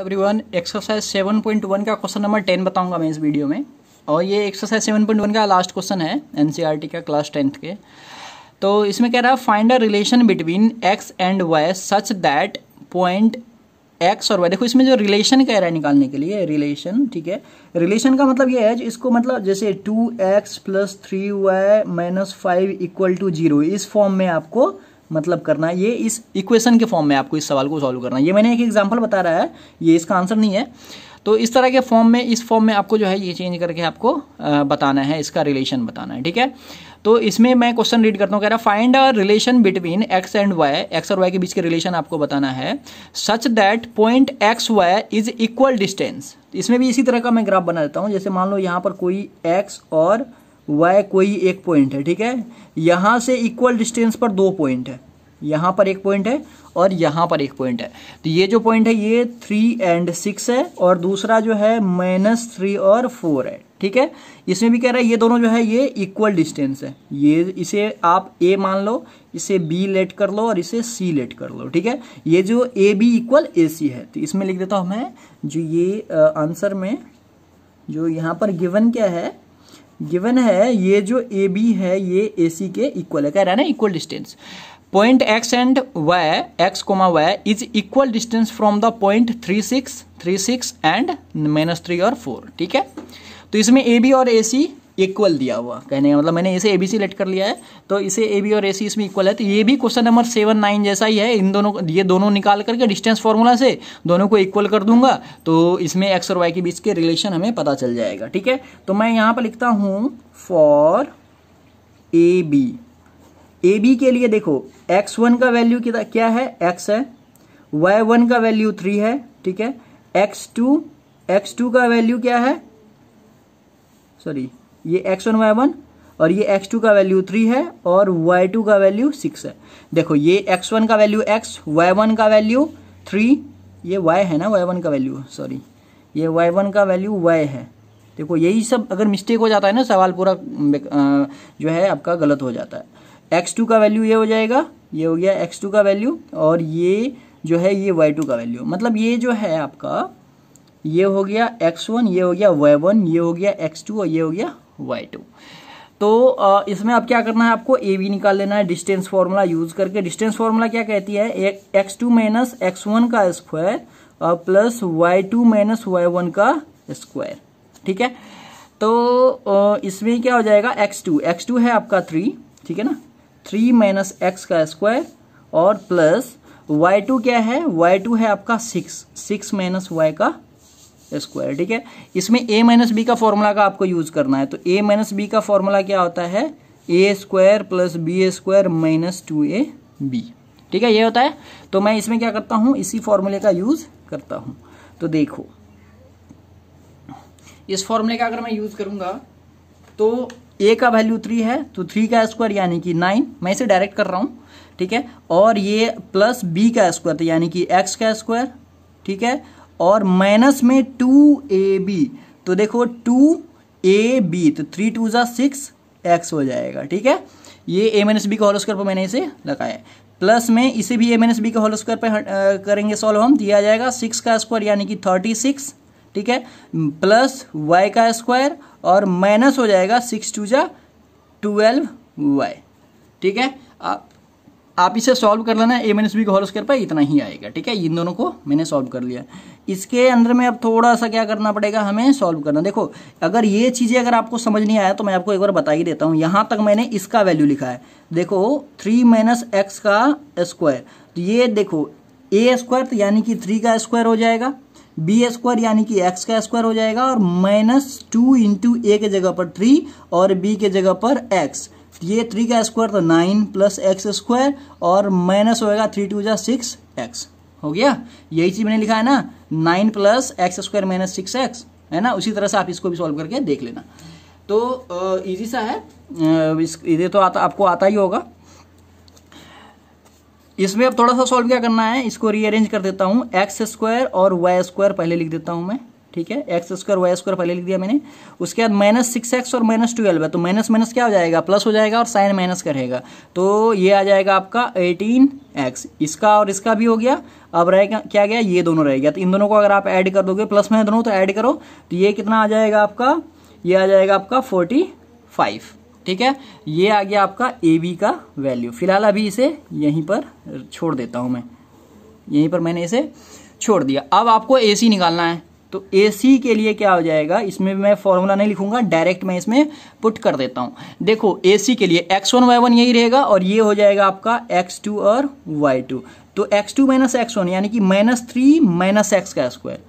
everyone exercise seven point one का question number ten बताऊंगा मैं इस वीडियो में और ये एक्सरसाइज सेवन पॉइंट वन का लास्ट क्वेश्चन है एनसीईआरटी e का क्लास टेंथ के तो इसमें कह रहा है find a relation between X and Y such that point X और वाई देखो इसमें जो रिलेशन कह रहा है निकालने के लिए रिलेशन ठीक है रिलेशन का मतलब ये है इसको मतलब जैसे two X plus three Y minus five equal to zero इस फॉर्म में आपको मतलब करना है ये इस इक्वेशन के फॉर्म में आपको इस सवाल को सॉल्व करना है ये मैंने एक एग्जाम्पल बता रहा है ये इसका आंसर नहीं है तो इस तरह के फॉर्म में इस फॉर्म में आपको जो है ये चेंज करके आपको बताना है इसका रिलेशन बताना है ठीक है तो इसमें मैं क्वेश्चन रीड करता हूँ कह रहा find a relation between X and Y X और वाई के बीच के रिलेशन आपको बताना है such that point X Y is equal distance इसमें भी इसी तरह का मैं ग्राफ बना देता हूँ जैसे मान लो यहाँ पर कोई एक्स और वाई कोई एक पॉइंट है ठीक है यहाँ से इक्वल डिस्टेंस पर दो पॉइंट है यहाँ पर एक पॉइंट है और यहाँ पर एक पॉइंट है तो ये जो पॉइंट है ये थ्री एंड सिक्स है और दूसरा जो है माइनस थ्री और फोर है ठीक है इसमें भी कह रहा है ये दोनों जो है ये इक्वल डिस्टेंस है ये इसे आप ए मान लो इसे बी लेट कर लो और इसे सी लेट कर लो ठीक है ये जो ए बी इक्वल ए सी है तो इसमें लिख देता हूँ मैं जो ये आंसर में जो यहाँ पर गिवन क्या है गिवन है ये जो ए बी है ये ए सी के इक्वल है कह रहा है ना equal distance point X and Y X comma Y is equal distance from the point three six three six and minus three और फोर ठीक है तो इसमें ए बी और ए सी इक्वल दिया हुआ कहने का मतलब मैंने इसे ए बी सी लेट कर लिया है तो इसे ए बी और ए सी इसमें इक्वल है तो ये भी क्वेश्चन नंबर सेवन नाइन जैसा ही है इन दोनों ये दोनों निकाल करके डिस्टेंस फॉर्मूला से दोनों को इक्वल कर दूंगा तो इसमें एक्स और वाई के बीच के रिलेशन हमें पता चल जाएगा ठीक है तो मैं यहाँ पर लिखता हूँ for A B A B के लिए देखो एक्स वन का वैल्यू क्या है एक्स है वाई वन का वैल्यू थ्री है ठीक है एक्स टू एक्स टू का वैल्यू क्या है सॉरी ये एक्स वन वाई वन और ये एक्स टू का वैल्यू थ्री है और वाई टू का वैल्यू सिक्स है देखो ये एक्स वन का वैल्यू एक्स वाई वन का वैल्यू थ्री ये वाई है ना वाई वन का वैल्यू सॉरी ये वाई वन का वैल्यू वाई है देखो यही सब अगर मिस्टेक हो जाता है ना सवाल पूरा जो है आपका गलत हो जाता है एक्स टू का वैल्यू ये हो जाएगा ये हो गया एक्स टू का वैल्यू और ये जो है ये वाई टू का वैल्यू मतलब ये जो है आपका ये हो गया एक्स वन ये हो गया वाई वन ये हो गया एक्स टू और ये हो गया वाई टू तो इसमें अब क्या करना है आपको ए वी निकाल लेना है डिस्टेंस फार्मूला यूज करके डिस्टेंस फार्मूला क्या कहती है X two minus X one का स्क्वायर और plus Y two minus Y one का स्क्वायर ठीक है तो इसमें क्या हो जाएगा एक्स टू एक्स टू है आपका थ्री ठीक है ना थ्री माइनस एक्स का स्क्वायर और प्लस वाई टू क्या है वाई टू है आपका सिक्स सिक्स माइनस वाई का स्क्वायर ठीक है इसमें ए माइनस बी का फॉर्मूला का आपको यूज करना है तो ए माइनस बी का फॉर्मूला क्या होता है A square plus B square minus two A B ठीक है ये होता है तो मैं इसमें क्या करता हूँ इसी फॉर्मूले का यूज करता हूँ तो देखो इस फॉर्मूले का अगर मैं यूज करूंगा तो ए का वैल्यू थ्री है तो थ्री का स्क्वायर यानी कि नाइन मैं इसे डायरेक्ट कर रहा हूँ ठीक है और ये प्लस बी का स्क्वायर तो यानी कि एक्स का स्क्वायर ठीक है और माइनस में टू ए बी तो देखो टू ए बी तो थ्री टू ज़ा सिक्स एक्स हो जाएगा ठीक है ये ए माइनस बी का होल स्क्वायर पर मैंने इसे लगाया प्लस में इसे भी ए माइनस बी का होल स्क्वायर पर करेंगे सॉल्व हम दिया जाएगा सिक्स का स्क्वायर यानी कि थर्टी सिक्स ठीक है प्लस वाई का स्क्वायर और माइनस हो जाएगा सिक्स टू जा ट्वेल्व वाई ठीक है आप आप इसे सॉल्व कर लेना ए माइनस बी का होल स्क्वायर पर इतना ही आएगा ठीक है इन दोनों को मैंने सॉल्व कर लिया इसके अंदर में अब थोड़ा सा क्या करना पड़ेगा हमें सॉल्व करना देखो अगर ये चीज़ें अगर आपको समझ नहीं आया तो मैं आपको एक बार बता ही देता हूँ यहाँ तक मैंने इसका वैल्यू लिखा है देखो थ्री माइनस एक्स का स्क्वायर तो ये देखो ए स्क्वायर तो यानी कि थ्री का स्क्वायर हो जाएगा बी स्क्वायर यानी कि एक्स का स्क्वायर हो जाएगा और माइनस टू इंटू ए के जगह पर थ्री और बी के जगह पर एक्स ये थ्री का स्क्वायर तो नाइन प्लस एक्स स्क्वायर और माइनस होएगा थ्री टू जा सिक्स एक्स हो गया यही चीज़ मैंने लिखा है ना nine plus X square minus six X है ना उसी तरह से आप इसको भी सॉल्व करके देख लेना तो इजी सा है इस तो आता आपको आता ही होगा इसमें अब थोड़ा सा सॉल्व क्या करना है इसको रीअरेंज कर देता हूँ एक्स स्क्वायर और वाई स्क्वायर पहले लिख देता हूँ मैं ठीक है एक्स स्क्वायर वाई स्क्वायर पहले लिख दिया मैंने उसके बाद माइनस सिक्स एक्स और माइनस ट्वेल्व है तो माइनस माइनस क्या हो जाएगा प्लस हो जाएगा और साइन माइनस करेगा तो ये आ जाएगा आपका एटीन एक्स इसका और इसका भी हो गया अब रहेगा क्या गया ये दोनों रह गया तो इन दोनों को अगर आप ऐड कर दोगे प्लस में दोनों तो ऐड करो तो ये कितना आ जाएगा आपका ये आ जाएगा आपका फोर्टी फाइव ठीक है ये आ गया आपका ए बी का वैल्यू फिलहाल अभी इसे यहीं पर छोड़ देता हूं मैं यहीं पर मैंने इसे छोड़ दिया अब आपको ए सी निकालना है तो ए सी के लिए क्या हो जाएगा इसमें मैं फॉर्मूला नहीं लिखूंगा डायरेक्ट मैं इसमें पुट कर देता हूं देखो ए सी के लिए एक्स वन वाई वन यही रहेगा और ये हो जाएगा आपका एक्स टू और वाई टू तो X two minus X one यानी कि माइनस थ्री माइनस एक्स का square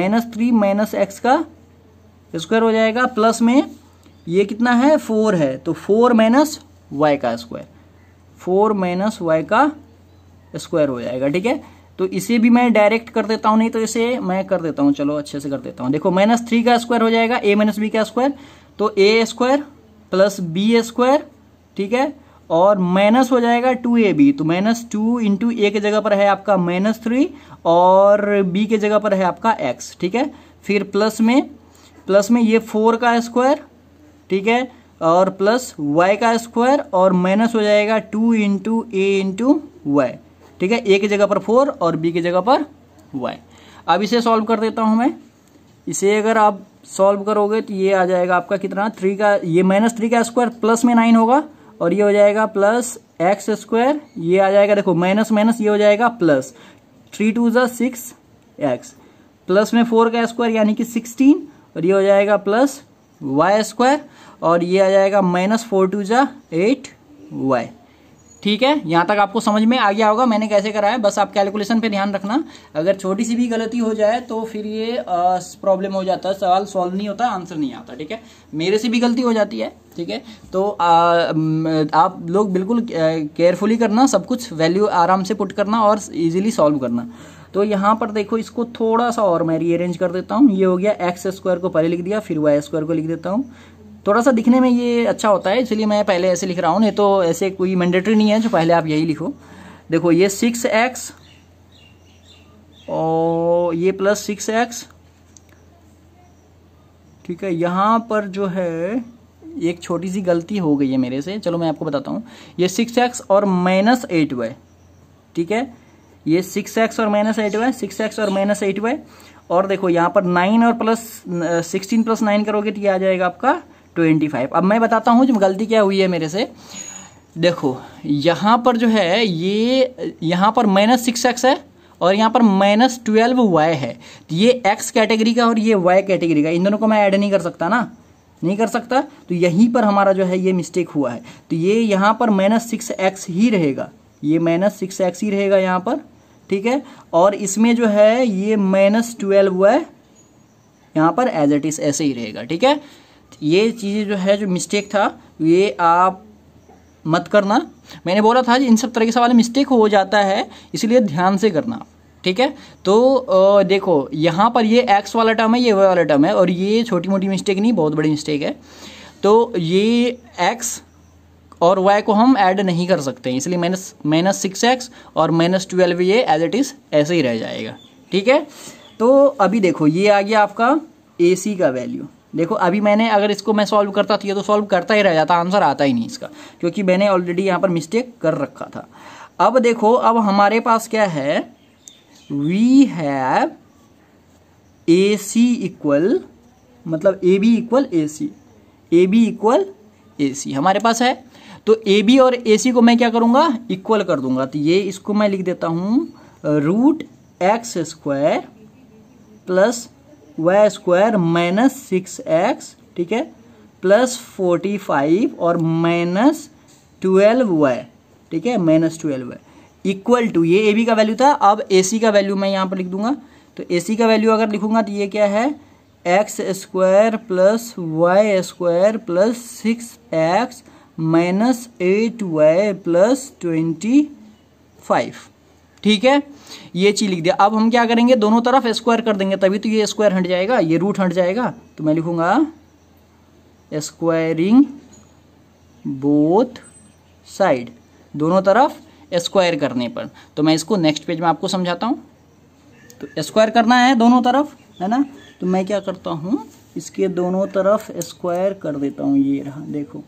minus three minus X का स्क्वायर हो जाएगा प्लस में ये कितना है फोर है तो फोर माइनस वाई का स्क्वायर फोर माइनस वाई का स्क्वायर हो जाएगा ठीक है तो इसे भी मैं डायरेक्ट कर देता हूं नहीं तो इसे मैं कर देता हूं चलो अच्छे से कर देता हूं देखो माइनस थ्री का स्क्वायर हो जाएगा ए माइनस बी का स्क्वायर तो A square plus B square ठीक है और माइनस हो जाएगा टू ए बी तो माइनस टू इंटू ए के जगह पर है आपका माइनस थ्री और बी के जगह पर है आपका एक्स ठीक है फिर प्लस में प्लस में ये फोर का स्क्वायर ठीक है और प्लस वाई का स्क्वायर और माइनस हो जाएगा two into A into Y ठीक है ए की जगह पर फोर और बी की जगह पर वाई अब इसे सॉल्व कर देता हूं मैं इसे अगर आप सॉल्व करोगे तो ये आ जाएगा आपका कितना थ्री का ये माइनस थ्री का स्क्वायर प्लस में नाइन होगा और ये हो जाएगा प्लस एक्स स्क्वायर ये आ जाएगा देखो माइनस माइनस ये हो जाएगा प्लस थ्री टू जो सिक्स एक्स प्लस में फोर का स्क्वायर यानी कि सिक्सटीन और ये हो जाएगा प्लस वाई स्क्वायर और ये आ जाएगा माइनस फोर टू जा एट वाई ठीक है यहाँ तक आपको समझ में आ गया होगा मैंने कैसे करा है बस आप कैलकुलेशन पे ध्यान रखना अगर छोटी सी भी गलती हो जाए तो फिर ये प्रॉब्लम हो जाता है सवाल सॉल्व नहीं होता आंसर नहीं आता ठीक है मेरे से भी गलती हो जाती है ठीक है तो आ, आप लोग बिल्कुल केयरफुली करना सब कुछ वैल्यू आराम से पुट करना और इजिली सॉल्व करना तो यहाँ पर देखो इसको थोड़ा सा और मैं रीअरेंज कर देता हूँ ये हो गया एक्स स्क्वायर को पहले लिख दिया फिर वाई स्क्वायर को लिख देता हूँ थोड़ा सा दिखने में ये अच्छा होता है इसलिए मैं पहले ऐसे लिख रहा हूँ नहीं तो ऐसे कोई मैंडेटरी नहीं है जो पहले आप यही लिखो देखो ये सिक्स एक्स और ये प्लस सिक्स एक्स ठीक है यहाँ पर जो है एक छोटी सी गलती हो गई है मेरे से चलो मैं आपको बताता हूँ ये सिक्स एक्स और माइनस एट वाई ठीक है ये सिक्स एक्स और minus eight Y six X और माइनस एट वाई और देखो यहाँ पर नाइन और प्लस सिक्सटीन प्लस नाइन करोगे तो ये आ जाएगा आपका ट्वेंटी फाइव अब मैं बताता हूँ जो गलती क्या हुई है मेरे से देखो यहाँ पर जो है ये यहाँ पर माइनस सिक्स एक्स है और यहाँ पर माइनस ट्वेल्व वाई है तो ये एक्स कैटेगरी का और ये वाई कैटेगरी का इन दोनों को मैं ऐड नहीं कर सकता ना नहीं कर सकता तो यहीं पर हमारा जो है ये मिस्टेक हुआ है तो ये यहाँ पर माइनस सिक्स एक्स ही रहेगा ये माइनस सिक्स एक्स ही रहेगा यहाँ पर ठीक है और इसमें जो है ये माइनस ट्वेल्व वाई यहाँ पर एज इट इज़ ऐसे ही रहेगा ठीक है ये चीज़ें जो है जो मिस्टेक था ये आप मत करना मैंने बोला था इन सब तरह के सवाल मिस्टेक हो जाता है इसलिए ध्यान से करना ठीक है तो आ, देखो यहाँ पर ये एक्स वाला टर्म है ये वाई वाला टर्म है और ये छोटी मोटी मिस्टेक नहीं बहुत बड़ी मिस्टेक है तो ये एक्स और वाई को हम ऐड नहीं कर सकते इसलिए माइनस माइनस सिक्स एक्स और माइनस ट्वेल्व ये एज इट इज़ ऐसे ही रह जाएगा ठीक है तो अभी देखो ये आ गया आपका ए सी का वैल्यू देखो अभी मैंने अगर इसको मैं सॉल्व करता तो ये तो सॉल्व करता ही रह जाता आंसर आता ही नहीं इसका क्योंकि मैंने ऑलरेडी यहाँ पर मिस्टेक कर रखा था अब देखो अब हमारे पास क्या है we have A C equal मतलब A B equal A C A B equal A C हमारे पास है तो ए बी और ए सी को मैं क्या करूँगा इक्वल कर दूंगा तो ये इसको मैं लिख देता हूँ root X square plus Y square minus six X ठीक है प्लस फोर्टी फाइव और माइनस ट्वेल्व वाई ठीक है minus twelve Y equal to ये ए बी का वैल्यू था अब ए सी का वैल्यू मैं यहाँ पर लिख दूंगा तो ए सी का वैल्यू अगर लिखूंगा तो ये क्या है X square plus Y square plus six X minus eight Y plus twenty five ठीक है ये चीज़ लिख दिया अब हम क्या करेंगे दोनों तरफ स्क्वायर कर देंगे तभी तो ये स्क्वायर हट जाएगा ये रूट हट जाएगा तो मैं लिखूंगा स्क्वायरिंग बोथ साइड दोनों तरफ स्क्वायर करने पर तो मैं इसको नेक्स्ट पेज में आपको समझाता हूँ तो स्क्वायर करना है दोनों तरफ है ना तो मैं क्या करता हूँ इसके दोनों तरफ स्क्वायर कर देता हूँ ये रहा देखो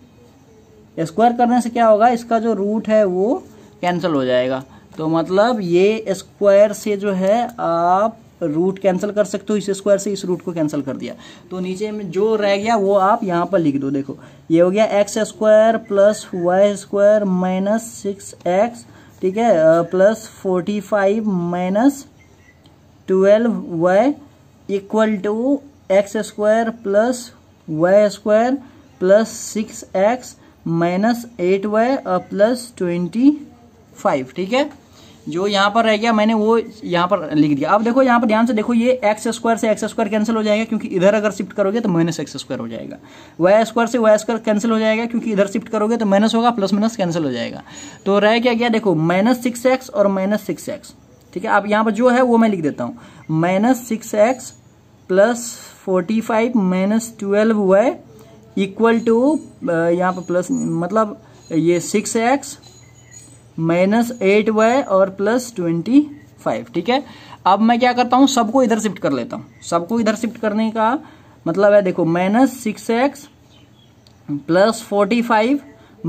स्क्वायर करने से क्या होगा इसका जो रूट है वो कैंसिल हो जाएगा तो मतलब ये स्क्वायर से जो है आप रूट कैंसिल कर सकते हो इस स्क्वायर से इस रूट को कैंसिल कर दिया तो नीचे में जो रह गया वो आप यहाँ पर लिख दो देखो ये हो गया X square plus Y square minus six X ठीक है plus forty five minus twelve Y equal to X square plus Y square plus six X minus eight Y plus twenty five ठीक है जो यहाँ पर रह गया मैंने वो यहाँ पर लिख दिया अब देखो यहाँ पर ध्यान से देखो ये एक्स स्क्वायर से एक्स स्क्वायर कैंसिल हो जाएगा क्योंकि इधर अगर शिफ्ट करोगे तो माइनस एक्स स्क्वायर हो जाएगा वाई स्क्वायर से वाई स्क्वायर कैंसिल हो जाएगा क्योंकि इधर शिफ्ट करोगे तो माइनस होगा प्लस माइनस कैंसिल हो जाएगा तो रह क्या गया देखो माइनस सिक्स एक्स और माइनस सिक्स एक्स ठीक है अब यहाँ पर जो है वो मैं लिख देता हूँ minus six X plus forty five minus twelve Y equal to यहाँ पर प्लस मतलब ये six X minus eight Y और प्लस ट्वेंटी फाइव ठीक है अब मैं क्या करता हूँ सबको इधर शिफ्ट कर लेता हूँ सबको इधर शिफ्ट करने का मतलब है देखो minus six X plus forty five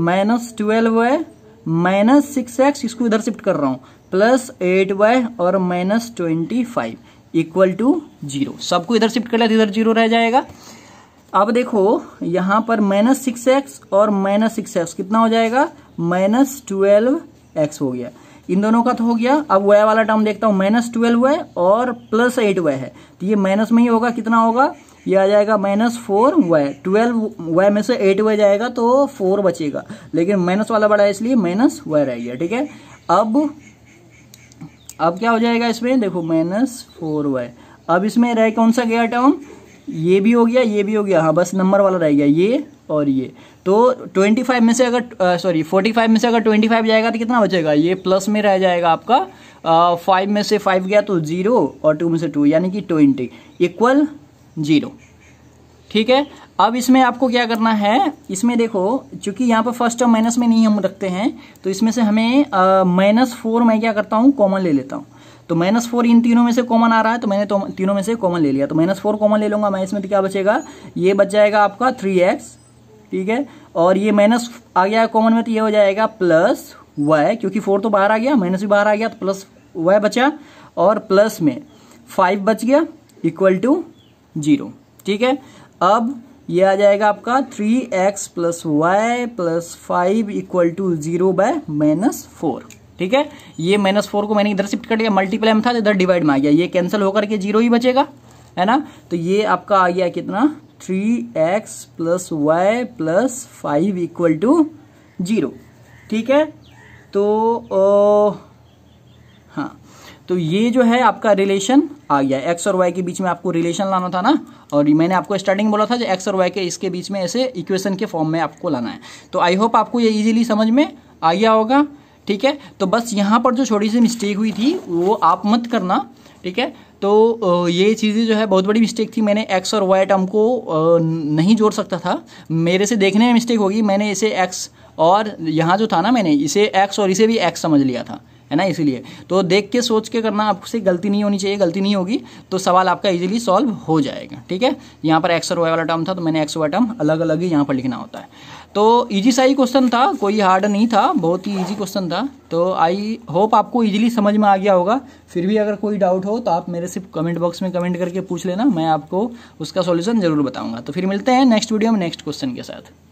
minus twelve Y minus six X इसको इधर शिफ्ट कर रहा हूँ प्लस एट वाई और minus twenty five equal to zero सबको इधर शिफ्ट कर लिया तो इधर जीरो रह जाएगा अब देखो यहाँ पर माइनस सिक्स एक्स और माइनस सिक्स एक्स कितना हो जाएगा माइनस ट्वेल्व एक्स हो गया इन दोनों का तो हो गया अब वह वाला टर्म देखता हूँ माइनस ट्वेल्व वह और प्लस एट वह है तो ये माइनस में ही होगा कितना होगा ये आ जाएगा minus four Y twelve Y में से एट वाई जाएगा तो फोर बचेगा लेकिन माइनस वाला बड़ा है इसलिए माइनस वाई रह गया ठीक है अब अब क्या हो जाएगा इसमें देखो माइनस फोर वाई अब इसमें रह कौन सा गया टर्म ये भी हो गया ये भी हो गया हाँ बस नंबर वाला रह गया ये और ये तो 25 में से अगर सॉरी 45 में से अगर 25 जाएगा तो कितना बचेगा ये प्लस में रह जाएगा आपका फाइव में से फाइव गया तो ज़ीरो और टू में से टू यानी कि ट्वेंटी इक्वल ज़ीरो ठीक है अब इसमें आपको क्या करना है इसमें देखो चूंकि यहाँ पर फर्स्ट टर्म माइनस में नहीं हम रखते हैं तो इसमें से हमें माइनस फोर मैं क्या करता हूँ कॉमन ले लेता हूँ तो माइनस फोर इन तीनों में से कॉमन आ रहा है तो मैंने तो तीनों में से कॉमन ले लिया तो माइनस फोर कॉमन ले लूंगा मैं इसमें तो क्या बचेगा ये बच जाएगा आपका थ्री एक्स ठीक है और ये माइनस आ गया कॉमन में तो ये हो जाएगा प्लस वाई क्योंकि फोर तो बाहर आ गया माइनस भी बाहर आ गया तो प्लस वाई बचा और प्लस में फाइव बच गया इक्वल टू जीरो ठीक है अब ये आ जाएगा आपका three X plus Y plus five equal to zero by minus four ठीक है ये माइनस फोर को मैंने इधर शिफ्ट कर दिया मल्टीप्लाई में था तो इधर डिवाइड में आ गया ये कैंसिल होकर के जीरो ही बचेगा है ना तो ये आपका आ गया कितना three X plus Y plus five equal to zero ठीक है तो ओ, हाँ तो ये जो है आपका रिलेशन आ गया एक्स और वाई के बीच में आपको रिलेशन लाना था ना और मैंने आपको स्टार्टिंग बोला था जो एक्स और वाई के इसके बीच में ऐसे इक्वेशन के फॉर्म में आपको लाना है तो आई होप आपको ये इजीली समझ में आ गया होगा ठीक है तो बस यहाँ पर जो छोटी सी मिस्टेक हुई थी वो आप मत करना ठीक है तो ये चीज़ें जो है बहुत बड़ी मिस्टेक थी मैंने एक्स और वाई टर्म को नहीं जोड़ सकता था मेरे से देखने में मिस्टेक होगी मैंने इसे एक्स और यहाँ जो था ना मैंने इसे एक्स और इसे भी एक्स समझ लिया था है ना इसीलिए तो देख के सोच के करना आपसे गलती नहीं होनी चाहिए गलती नहीं होगी तो सवाल आपका इजीली सॉल्व हो जाएगा ठीक है यहाँ पर एक्स और वाई वाला टर्म था तो मैंने एक्स वाई टर्म अलग अलग ही यहाँ पर लिखना होता है तो इजी सा ही क्वेश्चन था कोई हार्ड नहीं था बहुत ही इजी क्वेश्चन था तो आई होप आपको इजीली समझ में आ गया होगा फिर भी अगर कोई डाउट हो तो आप मेरे से कमेंट बॉक्स में कमेंट करके पूछ लेना मैं आपको उसका सॉल्यूशन जरूर बताऊंगा तो फिर मिलते हैं नेक्स्ट वीडियो में नेक्स्ट क्वेश्चन के साथ